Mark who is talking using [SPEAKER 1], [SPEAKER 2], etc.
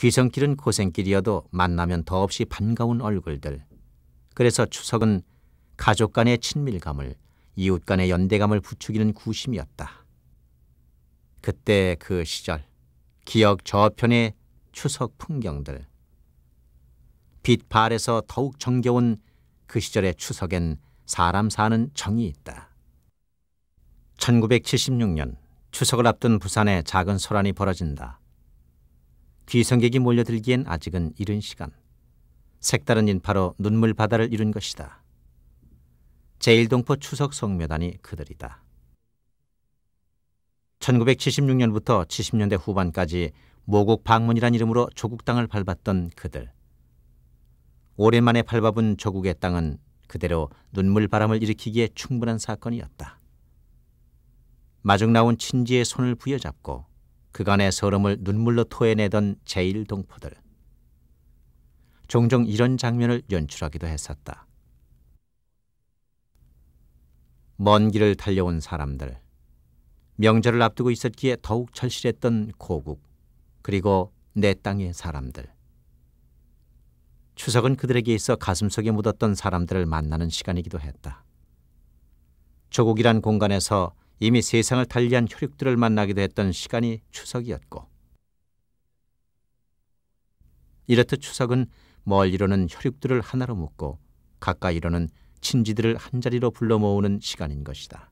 [SPEAKER 1] 귀성길은 고생길이어도 만나면 더없이 반가운 얼굴들. 그래서 추석은 가족 간의 친밀감을, 이웃 간의 연대감을 부추기는 구심이었다. 그때 그 시절, 기억 저편의 추석 풍경들. 빛발에서 더욱 정겨운 그 시절의 추석엔 사람 사는 정이 있다. 1976년 추석을 앞둔 부산에 작은 소란이 벌어진다. 귀성객이 몰려들기엔 아직은 이른 시간. 색다른 인파로 눈물 바다를 이룬 것이다. 제일동포 추석 성묘단이 그들이다. 1976년부터 70년대 후반까지 모국 방문이란 이름으로 조국 땅을 밟았던 그들. 오랜만에 밟아본 조국의 땅은 그대로 눈물 바람을 일으키기에 충분한 사건이었다. 마중 나온 친지의 손을 부여잡고 그간의 서름을 눈물로 토해내던 제1동포들. 종종 이런 장면을 연출하기도 했었다. 먼 길을 달려온 사람들, 명절을 앞두고 있었기에 더욱 절실했던 고국, 그리고 내 땅의 사람들. 추석은 그들에게 있어 가슴속에 묻었던 사람들을 만나는 시간이기도 했다. 조국이란 공간에서 이미 세상을 달리한 혈육들을 만나기도 했던 시간이 추석이었고 이렇듯 추석은 멀리로는 혈육들을 하나로 묶고 가까이로는 친지들을 한자리로 불러 모으는 시간인 것이다.